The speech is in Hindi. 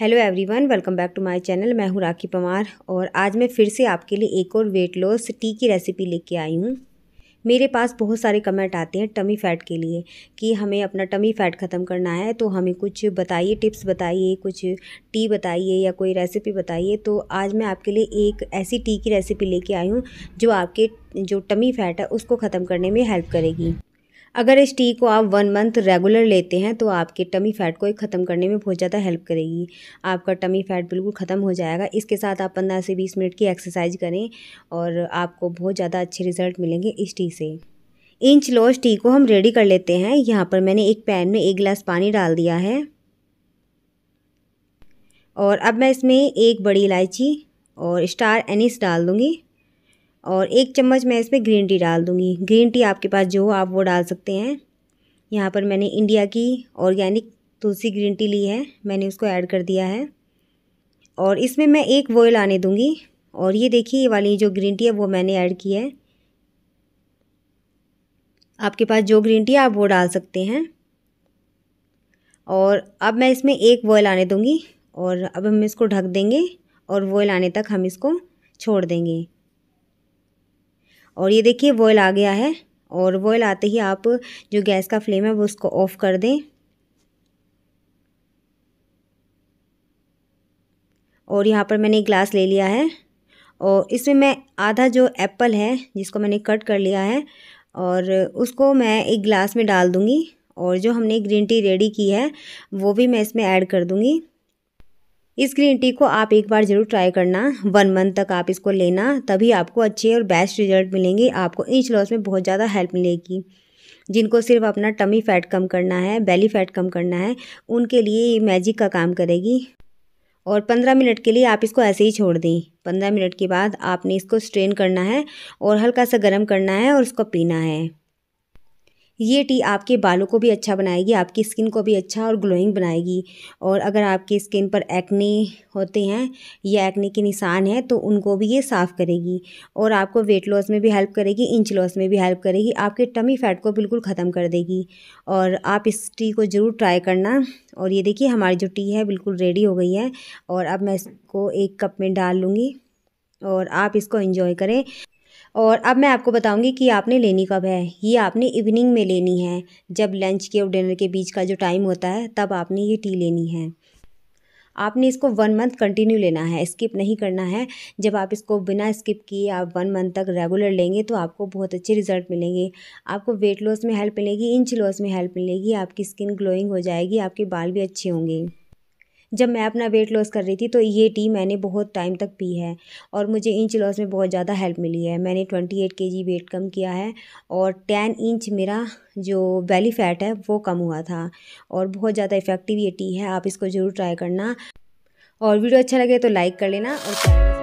hello everyone welcome back to my channel मैं हूँ राखी पमार और आज मैं फिर से आपके लिए एक और वेट लॉस टी की रेसिपी लेके आई हूँ मेरे पास बहुत सारे कमेंट आते हैं टमी फ़ैट के लिए कि हमें अपना टमी फ़ैट ख़त्म करना है तो हमें कुछ बताइए टिप्स बताइए कुछ टी बताइए या कोई रेसिपी बताइए तो आज मैं आपके लिए एक ऐसी टी की रेसिपी लेके आई हूँ जो आपके जो टमी फ़ैट है उसको ख़त्म करने में हेल्प करेगी अगर इस टी को आप वन मंथ रेगुलर लेते हैं तो आपके टमी फैट को ख़त्म करने में बहुत ज़्यादा हेल्प करेगी आपका टमी फैट बिल्कुल ख़त्म हो जाएगा इसके साथ आप पंद्रह से बीस मिनट की एक्सरसाइज करें और आपको बहुत ज़्यादा अच्छे रिजल्ट मिलेंगे इस टी से इंच लॉस टी को हम रेडी कर लेते हैं यहाँ पर मैंने एक पैन में एक गिलास पानी डाल दिया है और अब मैं इसमें एक बड़ी इलायची और स्टार एनिस डाल दूँगी और एक चम्मच मैं इसमें ग्रीन टी डाल दूँगी ग्रीन टी आपके पास जो हो आप वो डाल सकते हैं यहाँ पर मैंने इंडिया की ऑर्गेनिक तुलसी ग्रीन टी ली है मैंने उसको ऐड कर दिया है और इसमें मैं एक बॉयल आने दूँगी और ये देखिए ये वाली जो ग्रीन टी है वो मैंने ऐड की है आपके पास जो ग्रीन टी है आप वो डाल सकते हैं और अब मैं इसमें एक बॉयल आने दूँगी और अब हम इसको ढक देंगे और बॉयल आने तक हम इसको छोड़ देंगे और ये देखिए वॉयल आ गया है और वॉयल आते ही आप जो गैस का फ्लेम है वो उसको ऑफ़ कर दें और यहाँ पर मैंने एक ग्लास ले लिया है और इसमें मैं आधा जो एप्पल है जिसको मैंने कट कर लिया है और उसको मैं एक ग्लास में डाल दूँगी और जो हमने ग्रीन टी रेडी की है वो भी मैं इसमें ऐड कर दूँगी इस ग्रीन टी को आप एक बार ज़रूर ट्राई करना वन मंथ तक आप इसको लेना तभी आपको अच्छे और बेस्ट रिजल्ट मिलेंगे आपको इंच लॉस में बहुत ज़्यादा हेल्प मिलेगी जिनको सिर्फ अपना टमी फैट कम करना है बेली फैट कम करना है उनके लिए ये मैजिक का काम करेगी और पंद्रह मिनट के लिए आप इसको ऐसे ही छोड़ दें पंद्रह मिनट के बाद आपने इसको स्ट्रेन करना है और हल्का सा गर्म करना है और उसको पीना है ये टी आपके बालों को भी अच्छा बनाएगी आपकी स्किन को भी अच्छा और ग्लोइंग बनाएगी और अगर आपकी स्किन पर एक्ने होते हैं या एक्ने के निशान हैं तो उनको भी ये साफ़ करेगी और आपको वेट लॉस में भी हेल्प करेगी इंच लॉस में भी हेल्प करेगी आपके टमी फैट को बिल्कुल ख़त्म कर देगी और आप इस टी को ज़रूर ट्राई करना और ये देखिए हमारी जो टी है बिल्कुल रेडी हो गई है और अब मैं इसको एक कप में डाल लूँगी और आप इसको इंजॉय करें और अब मैं आपको बताऊंगी कि आपने लेनी कब है ये आपने इवनिंग में लेनी है जब लंच के और डिनर के बीच का जो टाइम होता है तब आपने ये टी लेनी है आपने इसको वन मंथ कंटिन्यू लेना है स्किप नहीं करना है जब आप इसको बिना स्किप किए आप वन मंथ तक रेगुलर लेंगे तो आपको बहुत अच्छे रिजल्ट मिलेंगे आपको वेट लॉस में हेल्प मिलेगी इंच लॉस में हेल्प मिलेगी आपकी स्किन ग्लोइंग हो जाएगी आपके बाल भी अच्छे होंगे जब मैं अपना वेट लॉस कर रही थी तो ये टी मैंने बहुत टाइम तक पी है और मुझे इंच लॉस में बहुत ज़्यादा हेल्प मिली है मैंने ट्वेंटी एट के जी वेट कम किया है और टेन इंच मेरा जो बेली फैट है वो कम हुआ था और बहुत ज़्यादा इफ़ेक्टिव ये टी है आप इसको ज़रूर ट्राई करना और वीडियो अच्छा लगे तो लाइक कर लेना और